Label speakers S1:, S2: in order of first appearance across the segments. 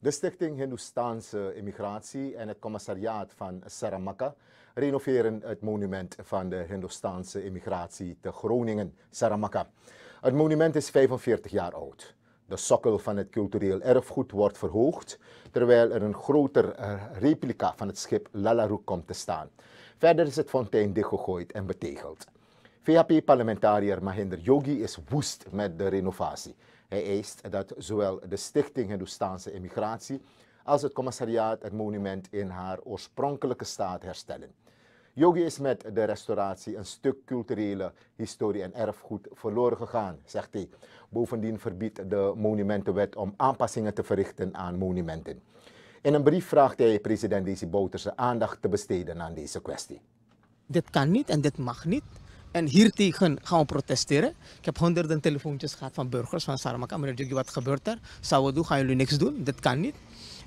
S1: De Stichting Hindoestaanse Immigratie en het commissariaat van Saramaka renoveren het monument van de Hindoestaanse immigratie te Groningen, Saramaka. Het monument is 45 jaar oud. De sokkel van het cultureel erfgoed wordt verhoogd, terwijl er een groter eh, replica van het schip Lalaroek komt te staan. Verder is het fontein dichtgegooid en betegeld. VHP-parlementariër Mahinder Yogi is woest met de renovatie. Hij eist dat zowel de Stichting Hindoestaanse Immigratie als het commissariaat het monument in haar oorspronkelijke staat herstellen. Yogi is met de restauratie een stuk culturele historie en erfgoed verloren gegaan, zegt hij. Bovendien verbiedt de monumentenwet om aanpassingen te verrichten aan monumenten. In een brief vraagt hij president Desi Bouterse aandacht te besteden aan deze kwestie.
S2: Dit kan niet en dit mag niet. En hiertegen gaan we protesteren. Ik heb honderden telefoontjes gehad van burgers van Saramaka. Meneer Djogi, wat gebeurt er? doen? gaan jullie niks doen? Dit kan niet.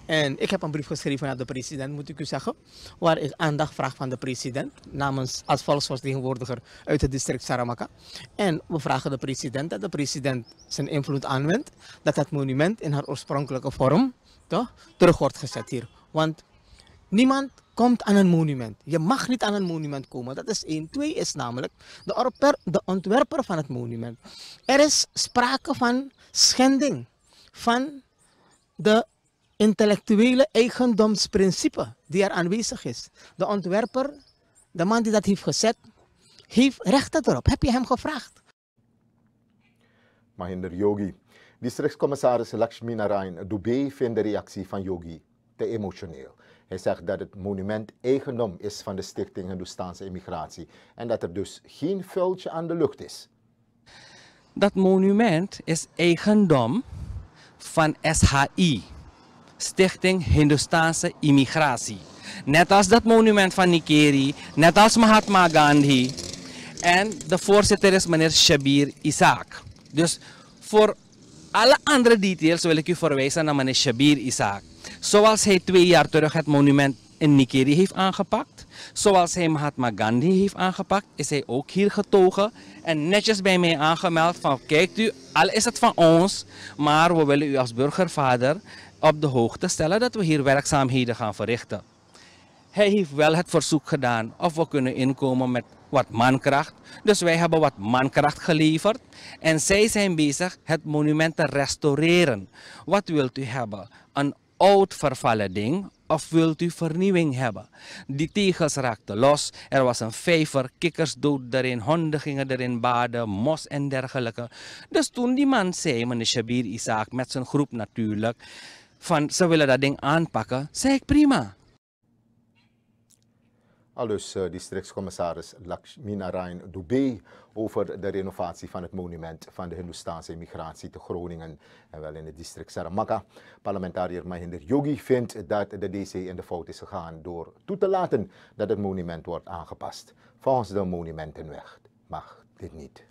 S2: En ik heb een brief geschreven naar de president, moet ik u zeggen. Waar ik aandacht vraag van de president. Namens als volksvertegenwoordiger uit het district Saramaka. En we vragen de president dat de president zijn invloed aanwendt. Dat het monument in haar oorspronkelijke vorm toch, terug wordt gezet hier. Want niemand komt aan een monument. Je mag niet aan een monument komen. Dat is één. Twee is namelijk de, ontwerper van het monument. Er is sprake van schending van de intellectuele eigendomsprincipe die er aanwezig is. De ontwerper, de man die dat heeft gezet, heeft rechten erop. Heb je hem gevraagd?
S1: Mahinder Yogi. Districtscommissaris Lakshmi Narayan Dubey vindt de reactie van Yogi emotioneel. Hij zegt dat het monument eigendom is van de Stichting Hindoestaanse Immigratie en dat er dus geen vuiltje aan de lucht is.
S3: Dat monument is eigendom van SHI, Stichting Hindoestaanse Immigratie. Net als dat monument van Nikeri, net als Mahatma Gandhi. En de voorzitter is meneer Shabir Isaac. Dus voor alle andere details wil ik u verwijzen naar meneer Shabir Isaac. Zoals hij twee jaar terug het monument in Nikeri heeft aangepakt. Zoals hij Mahatma Gandhi heeft aangepakt, is hij ook hier getogen en netjes bij mij aangemeld van kijkt u, al is het van ons, maar we willen u als burgervader op de hoogte stellen dat we hier werkzaamheden gaan verrichten. Hij heeft wel het verzoek gedaan of we kunnen inkomen met wat mankracht. Dus wij hebben wat mankracht geleverd. En zij zijn bezig het monument te restaureren. Wat wilt u hebben? Een oud vervallen ding of wilt u vernieuwing hebben? Die tegels raakten los. Er was een vijver, kikkers dood erin, honden gingen erin baden, mos en dergelijke. Dus toen die man zei, meneer Shabir Isaac, met zijn groep natuurlijk, van ze willen dat ding aanpakken, zei ik prima.
S1: Alus eh, districtscommissaris Lakshminarayan Dubey over de renovatie van het monument van de Hindoestaanse immigratie te Groningen. En wel in het district Saramaka. Parlementariër Mahinder Yogi vindt dat de DC in de fout is gegaan door toe te laten dat het monument wordt aangepast. Volgens de monumentenweg mag dit niet.